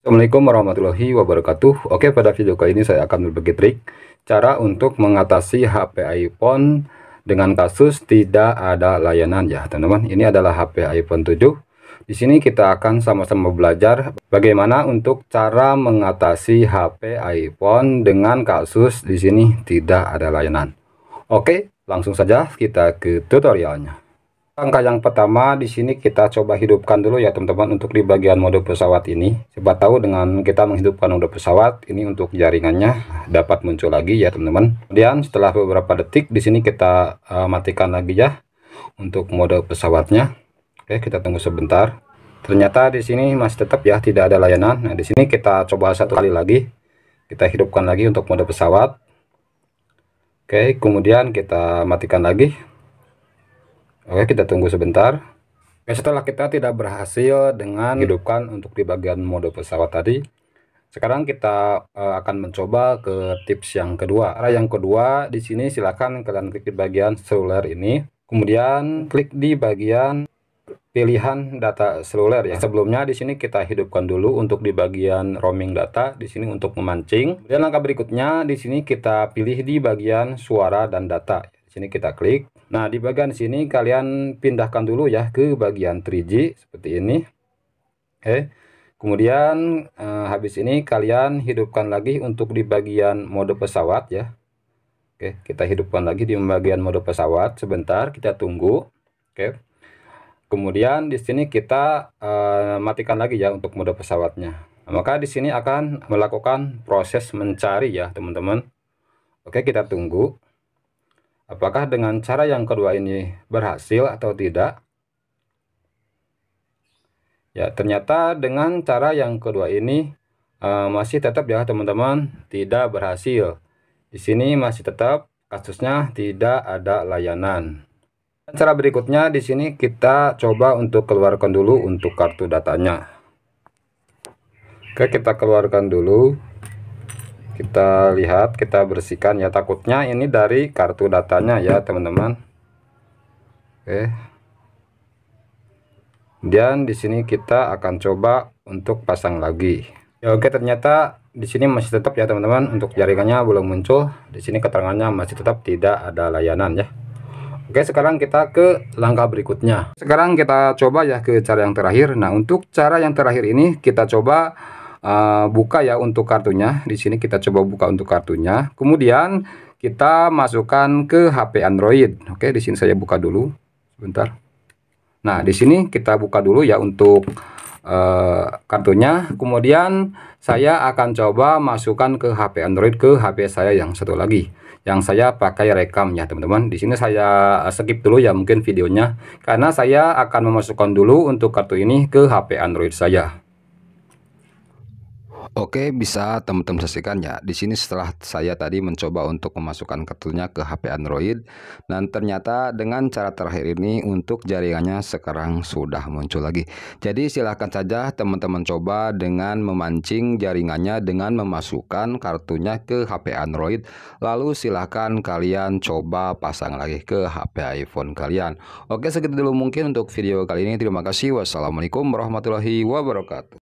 Assalamualaikum warahmatullahi wabarakatuh Oke pada video kali ini saya akan berbagi trik Cara untuk mengatasi HP iPhone dengan kasus tidak ada layanan ya teman-teman Ini adalah HP iPhone 7 Di sini kita akan sama-sama belajar bagaimana untuk cara mengatasi HP iPhone dengan kasus di sini tidak ada layanan Oke langsung saja kita ke tutorialnya Langkah yang pertama di sini kita coba hidupkan dulu ya teman-teman untuk di bagian mode pesawat ini. Coba tahu dengan kita menghidupkan mode pesawat ini untuk jaringannya dapat muncul lagi ya teman-teman. Kemudian setelah beberapa detik di sini kita uh, matikan lagi ya untuk mode pesawatnya. Oke, kita tunggu sebentar. Ternyata di sini masih tetap ya tidak ada layanan. Nah, di sini kita coba satu kali lagi. Kita hidupkan lagi untuk mode pesawat. Oke, kemudian kita matikan lagi Oke, kita tunggu sebentar. Oke, setelah kita tidak berhasil dengan hidupkan untuk di bagian mode pesawat tadi, sekarang kita uh, akan mencoba ke tips yang kedua. Nah, yang kedua di sini silakan kalian klik di bagian seluler ini, kemudian klik di bagian pilihan data seluler ya. Sebelumnya di sini kita hidupkan dulu untuk di bagian roaming data, di sini untuk memancing. Dan langkah berikutnya di sini kita pilih di bagian suara dan data sini kita klik. Nah, di bagian sini kalian pindahkan dulu ya ke bagian 3G seperti ini. Oke. Kemudian eh, habis ini kalian hidupkan lagi untuk di bagian mode pesawat ya. Oke, kita hidupkan lagi di bagian mode pesawat sebentar, kita tunggu. Oke. Kemudian di sini kita eh, matikan lagi ya untuk mode pesawatnya. Nah, maka di sini akan melakukan proses mencari ya, teman-teman. Oke, kita tunggu. Apakah dengan cara yang kedua ini berhasil atau tidak? Ya, ternyata dengan cara yang kedua ini uh, masih tetap ya teman-teman, tidak berhasil. Di sini masih tetap kasusnya tidak ada layanan. Cara berikutnya di sini kita coba untuk keluarkan dulu untuk kartu datanya. Oke, kita keluarkan dulu kita lihat kita bersihkan ya takutnya ini dari kartu datanya ya teman-teman oke dan di sini kita akan coba untuk pasang lagi ya oke ternyata di sini masih tetap ya teman-teman untuk jaringannya belum muncul di sini keterangannya masih tetap tidak ada layanan ya Oke sekarang kita ke langkah berikutnya sekarang kita coba ya ke cara yang terakhir nah untuk cara yang terakhir ini kita coba Eh, buka ya untuk kartunya. Di sini kita coba buka untuk kartunya. Kemudian kita masukkan ke HP Android. Oke, di sini saya buka dulu. Sebentar. Nah, di sini kita buka dulu ya untuk uh, kartunya. Kemudian saya akan coba masukkan ke HP Android ke HP saya yang satu lagi yang saya pakai rekamnya teman-teman di sini saya skip dulu ya mungkin videonya karena saya akan memasukkan dulu untuk kartu ini ke HP Android saya Oke, bisa teman-teman saksikan ya. Di sini setelah saya tadi mencoba untuk memasukkan kartunya ke HP Android dan ternyata dengan cara terakhir ini untuk jaringannya sekarang sudah muncul lagi. Jadi silahkan saja teman-teman coba dengan memancing jaringannya dengan memasukkan kartunya ke HP Android lalu silahkan kalian coba pasang lagi ke HP iPhone kalian. Oke, segitu dulu mungkin untuk video kali ini. Terima kasih. Wassalamualaikum warahmatullahi wabarakatuh.